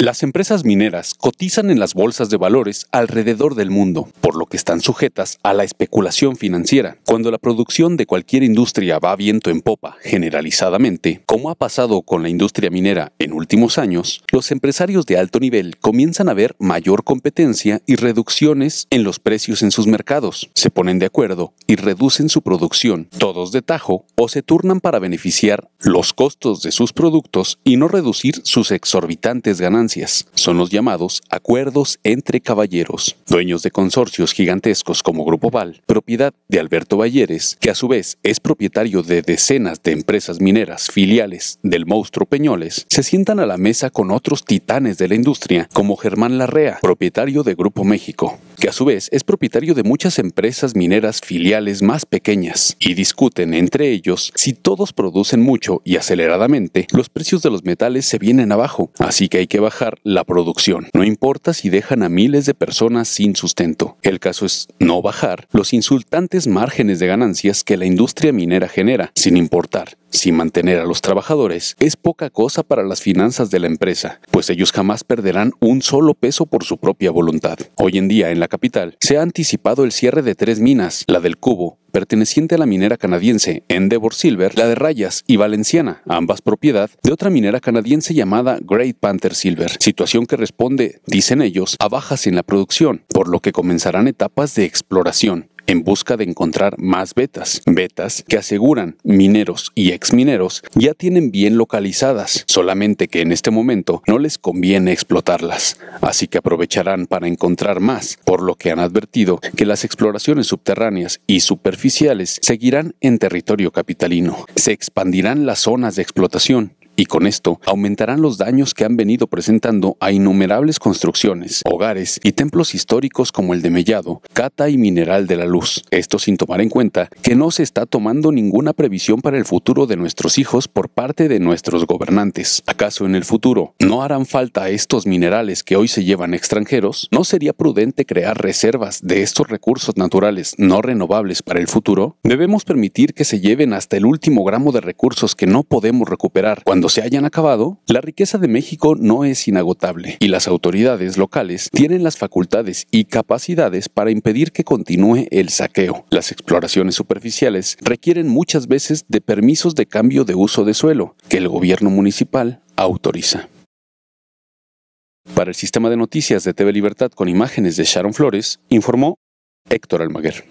Las empresas mineras cotizan en las bolsas de valores alrededor del mundo, por lo que están sujetas a la especulación financiera. Cuando la producción de cualquier industria va viento en popa, generalizadamente, como ha pasado con la industria minera en últimos años, los empresarios de alto nivel comienzan a ver mayor competencia y reducciones en los precios en sus mercados. Se ponen de acuerdo y reducen su producción, todos de tajo, o se turnan para beneficiar los costos de sus productos y no reducir sus exorbitantes ganancias. Son los llamados acuerdos entre caballeros, dueños de consorcios gigantescos como Grupo Val, propiedad de Alberto Valleres, que a su vez es propietario de decenas de empresas mineras filiales del monstruo Peñoles, se sientan a la mesa con otros titanes de la industria como Germán Larrea, propietario de Grupo México, que a su vez es propietario de muchas empresas mineras filiales más pequeñas, y discuten entre ellos si todos producen mucho y aceleradamente, los precios de los metales se vienen abajo, así que hay que bajar la producción. No importa si dejan a miles de personas sin sustento. El caso es no bajar los insultantes márgenes de ganancias que la industria minera genera, sin importar si mantener a los trabajadores es poca cosa para las finanzas de la empresa, pues ellos jamás perderán un solo peso por su propia voluntad. Hoy en día en la capital se ha anticipado el cierre de tres minas, la del Cubo, perteneciente a la minera canadiense Endeavor Silver, la de Rayas y Valenciana, ambas propiedad de otra minera canadiense llamada Great Panther Silver, situación que responde, dicen ellos, a bajas en la producción, por lo que comenzarán etapas de exploración en busca de encontrar más vetas, betas que aseguran mineros y exmineros ya tienen bien localizadas, solamente que en este momento no les conviene explotarlas, así que aprovecharán para encontrar más, por lo que han advertido que las exploraciones subterráneas y superficiales seguirán en territorio capitalino. Se expandirán las zonas de explotación y con esto aumentarán los daños que han venido presentando a innumerables construcciones, hogares y templos históricos como el de Mellado, Cata y Mineral de la Luz. Esto sin tomar en cuenta que no se está tomando ninguna previsión para el futuro de nuestros hijos por parte de nuestros gobernantes. ¿Acaso en el futuro no harán falta estos minerales que hoy se llevan extranjeros? ¿No sería prudente crear reservas de estos recursos naturales no renovables para el futuro? Debemos permitir que se lleven hasta el último gramo de recursos que no podemos recuperar cuando se hayan acabado, la riqueza de México no es inagotable y las autoridades locales tienen las facultades y capacidades para impedir que continúe el saqueo. Las exploraciones superficiales requieren muchas veces de permisos de cambio de uso de suelo que el gobierno municipal autoriza. Para el sistema de noticias de TV Libertad con imágenes de Sharon Flores, informó Héctor Almaguer.